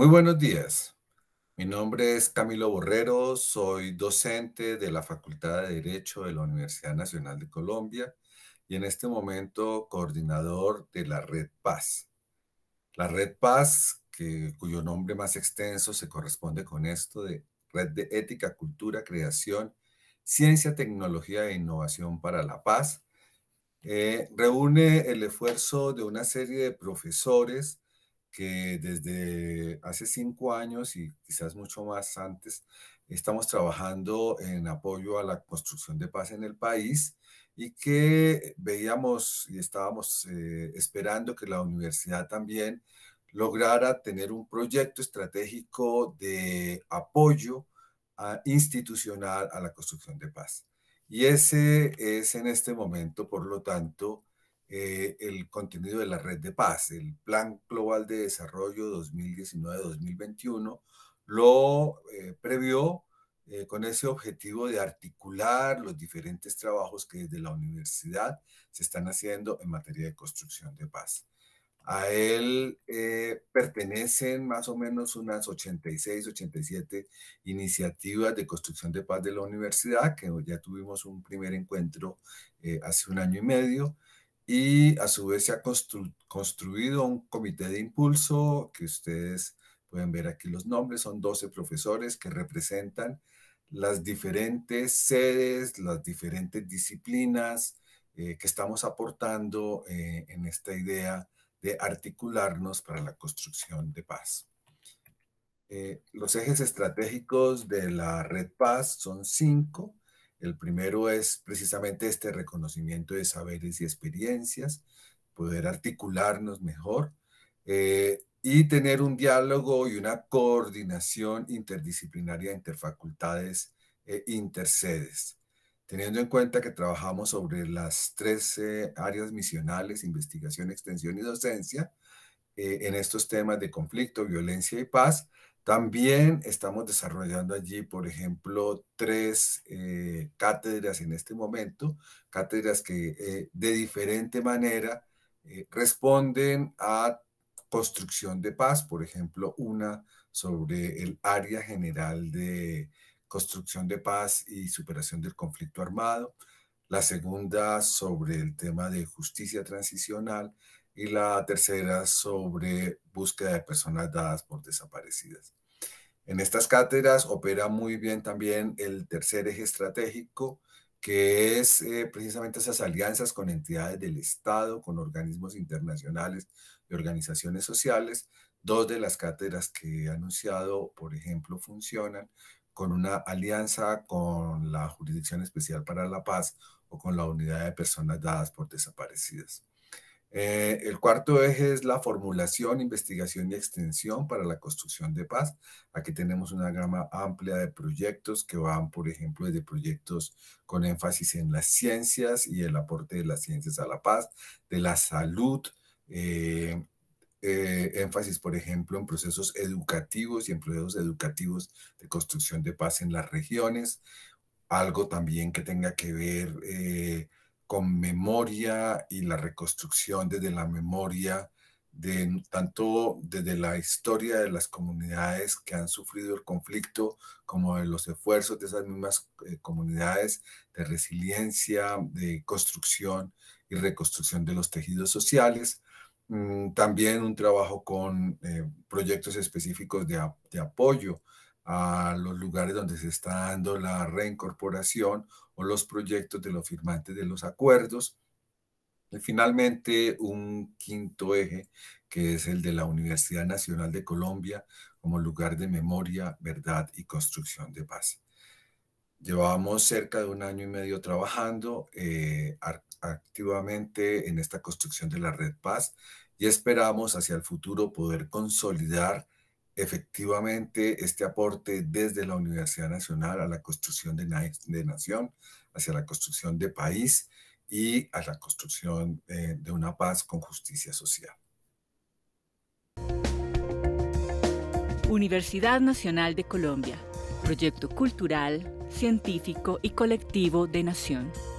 Muy buenos días. Mi nombre es Camilo Borrero, soy docente de la Facultad de Derecho de la Universidad Nacional de Colombia y en este momento coordinador de la Red Paz. La Red Paz, cuyo nombre más extenso se corresponde con esto de Red de Ética, Cultura, Creación, Ciencia, Tecnología e Innovación para la Paz, eh, reúne el esfuerzo de una serie de profesores que desde hace cinco años y quizás mucho más antes, estamos trabajando en apoyo a la construcción de paz en el país y que veíamos y estábamos eh, esperando que la universidad también lograra tener un proyecto estratégico de apoyo ah, institucional a la construcción de paz. Y ese es en este momento, por lo tanto, eh, el contenido de la Red de Paz. El Plan Global de Desarrollo 2019-2021 lo eh, previó eh, con ese objetivo de articular los diferentes trabajos que desde la universidad se están haciendo en materia de construcción de paz. A él pertenecen más o menos unas 86, 87 iniciativas de construcción de paz de la universidad, que ya tuvimos un primer encuentro hace un año y medio y a su vez se ha construido un comité de impulso que ustedes pueden ver aquí los nombres, son 12 profesores que representan las diferentes sedes, las diferentes disciplinas eh, que estamos aportando eh, en esta idea de articularnos para la construcción de paz. Eh, los ejes estratégicos de la Red Paz son cinco. El primero es precisamente este reconocimiento de saberes y experiencias, poder articularnos mejor eh, y tener un diálogo y una coordinación interdisciplinaria entre facultades e eh, intercedes. Teniendo en cuenta que trabajamos sobre las 13 áreas misionales, investigación, extensión y docencia, eh, en estos temas de conflicto, violencia y paz, también estamos desarrollando allí, por ejemplo, tres eh, cátedras en este momento, cátedras que eh, de diferente manera eh, responden a construcción de paz, por ejemplo, una sobre el área general de construcción de paz y superación del conflicto armado, la segunda sobre el tema de justicia transicional y la tercera sobre búsqueda de personas dadas por desaparecidas. En estas cátedras opera muy bien también el tercer eje estratégico, que es eh, precisamente esas alianzas con entidades del Estado, con organismos internacionales y organizaciones sociales. Dos de las cátedras que he anunciado, por ejemplo, funcionan con una alianza con la Jurisdicción Especial para la Paz o con la Unidad de Personas Dadas por Desaparecidas. Eh, el cuarto eje es la formulación, investigación y extensión para la construcción de paz. Aquí tenemos una gama amplia de proyectos que van, por ejemplo, desde proyectos con énfasis en las ciencias y el aporte de las ciencias a la paz, de la salud, eh, eh, énfasis, por ejemplo, en procesos educativos y en procesos educativos de construcción de paz en las regiones. Algo también que tenga que ver con memoria y la reconstrucción desde la memoria, de, tanto desde la historia de las comunidades que han sufrido el conflicto, como de los esfuerzos de esas mismas eh, comunidades de resiliencia, de construcción y reconstrucción de los tejidos sociales. Mm, también un trabajo con eh, proyectos específicos de apoyo a los lugares donde se está dando la reincorporación o los proyectos de los firmantes de los acuerdos. Y finalmente, un quinto eje, que es el de la Universidad Nacional de Colombia como lugar de memoria, verdad y construcción de paz. llevamos cerca de un año y medio trabajando eh, activamente en esta construcción de la red paz y esperamos hacia el futuro poder consolidar efectivamente este aporte desde la Universidad Nacional a la construcción de, de nación, hacia la construcción de país y a la construcción eh, de una paz con justicia social. Universidad Nacional de Colombia, proyecto cultural, científico y colectivo de nación.